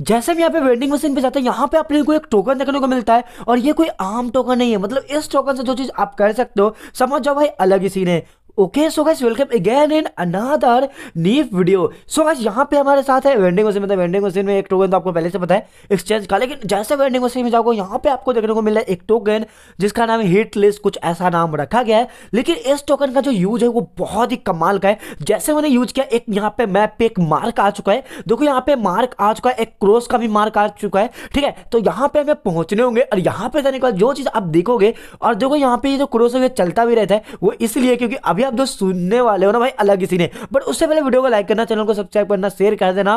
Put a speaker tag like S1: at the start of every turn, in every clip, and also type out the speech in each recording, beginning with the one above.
S1: जैसे हम यहाँ पे वेंडिंग मशीन पे जाते हैं यहाँ पे आप लोगों को एक टोकन देखने को मिलता है और ये कोई आम टोकन नहीं है मतलब इस टोकन से जो चीज़ आप कर सकते हो समझ जाओ भाई अलग ही सीन है okay so guys welcome again in another नीफ वीडियो सो गाइस यहां पे हमारे साथ है वेंडिंग मशीन मतलब वेंडिंग मशीन में एक टोकन तो आपको पहले से पता है एक्सचेंज का लेकिन जैसे वेंडिंग मशीन में जाओगे यहां पे आपको देखने को मिला है एक टोकन जिसका नाम हिट लिस्ट कुछ ऐसा नाम रखा गया है लेकिन इस टोकन का जो यूज है वो बहुत ही कमाल का है जैसे मैंने यूज किया एक यहां पे मैप पे एक मार्क आ चुका है देखो यहां पे मार्क आ चुका है एक क्रॉस का भी मार्क आ चुका है ठीक है तो यहां पे हमें पहुंचने होंगे और यहां पे जाने के बाद जो चीज़ आप देखोगे और देखो यहां पे ये जो क्रॉस है चलता भी रहता है वो इसलिए क्योंकि अभी अभी आप जो सुनने वाले हो ना भाई अलग ही ने बट उससे पहले वीडियो को लाइक करना चैनल को सब्सक्राइब करना शेयर कर देना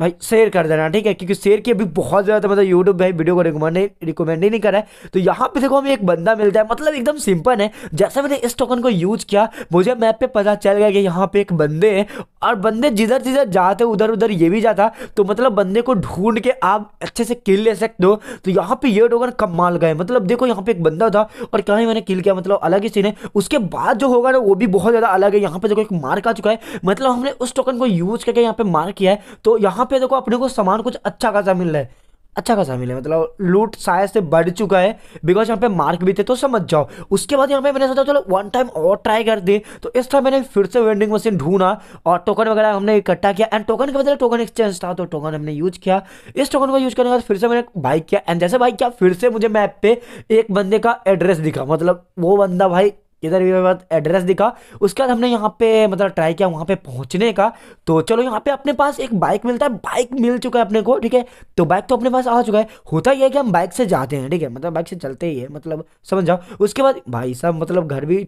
S1: भाई शेयर कर देना ठीक है क्योंकि शेयर की अभी बहुत ज़्यादा तो मतलब यूट्यूब भाई वीडियो को रिकमेंड रिकमेंड ही नहीं करा है तो यहाँ पे देखो हमें एक बंदा मिलता है मतलब एकदम सिंपल है जैसे मैंने इस टोकन को यूज़ किया मुझे मैप पे पता चल गया कि यहाँ पे एक बंदे हैं और बंदे जिधर जिधर जाते उधर उधर ये भी जाता तो मतलब बंदे को ढूंढ के आप अच्छे से किल ले सकते हो तो यहाँ पर ये टोकन कम माल गए मतलब देखो यहाँ पर एक बंदा था और क्या ही मैंने किल किया मतलब अलग ही सीन है उसके बाद जो होगा ना वो भी बहुत ज़्यादा अलग है यहाँ पर देखो एक मार्क आ चुका है मतलब हमने उस टोकन को यूज़ करके यहाँ पर मार्क किया है तो यहाँ यहाँ पे देखो अपने को सामान कुछ अच्छा खासा मिल रहा है अच्छा खासा मिले मतलब लूट शायद से बढ़ चुका है बिकॉज यहाँ पे मार्क भी थे तो समझ जाओ उसके बाद यहाँ पे मैंने सोचा चलो वन टाइम और ट्राई कर दे तो इस तरह मैंने फिर से वेंडिंग मशीन ढूंढा और टोकन वगैरह हमने इकट्ठा किया एंड टोकन के बदले टोकन एक्सचेंज था तो टोकन हमने यूज किया इस टोकन को यूज करने के बाद फिर से मैंने बाइक किया एंड जैसे बाइक किया फिर से मुझे मैप पे एक बंदे का एड्रेस दिखा मतलब वो बंदा भाई इधर भी हमें एड्रेस दिखा उसके बाद हमने यहाँ पे मतलब ट्राई किया वहाँ पे पहुँचने का तो चलो यहाँ पे अपने पास एक बाइक मिलता है बाइक मिल चुका है अपने को ठीक है तो बाइक तो अपने पास आ चुका है होता ही है कि हम बाइक से जाते हैं ठीक है मतलब बाइक से चलते ही है मतलब समझ जाओ उसके बाद भाई साहब मतलब घर भी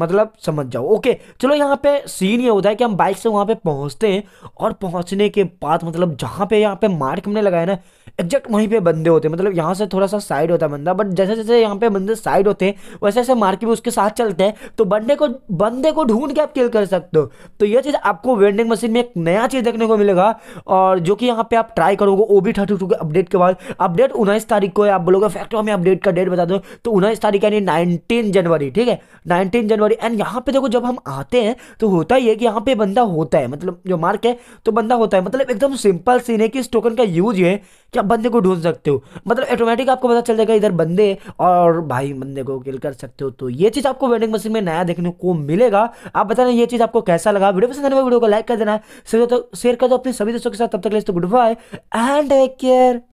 S1: मतलब समझ जाओ ओके चलो यहाँ पे सीन ये होता है कि हम बाइक से वहाँ पे पहुँचते हैं और पहुँचने के बाद मतलब जहाँ पे यहाँ पे मार्क हमने लगाया ना एग्जैक्ट वहीं पे बंदे होते हैं मतलब यहाँ से थोड़ा सा साइड होता है बंदा बट जैसे जैसे यहाँ पे बंदे साइड होते हैं वैसे वैसे मार्केट भी उसके साथ चलते हैं तो बंदे को बंदे को ढूंढ के आप किल कर सकते हो तो यह चीज़ आपको वेंडिंग मशीन में एक नया चीज़ देखने को मिलेगा और जो कि यहाँ पे आप ट्राई करोगे ओ बी थर्टी टू के अपडेट के बाद अपडेट उन्नीस तारीख को है आप बोलोगे फैक्ट हमें अपडेट का डेट बता दो तो उन्नीस तारीख यानी नाइनटीन जनवरी ठीक है नाइनटीन जनवरी एंड यहाँ पे देखो जब हम आते हैं तो होता ही है कि यहाँ पे बंदा होता है मतलब जो मार्क है तो बंदा होता है मतलब एकदम सिंपल सीन है कि इस टोकन का यूज है कि आप बंदे को ढूंढ सकते हो मतलब ऑटोमेटिक आपको पता चल जाएगा इधर बंदे और भाई बंदे को किल कर सकते हो तो ये चीज़ आपको वेंडिंग मशीन में नया देखने को मिलेगा आप बताना ये चीज़ आपको कैसा लगा वीडियो पसंद वीडियो को लाइक कर देना शेयर कर दो अपने सभी दोस्तों के साथ तब तक ले good bye and take care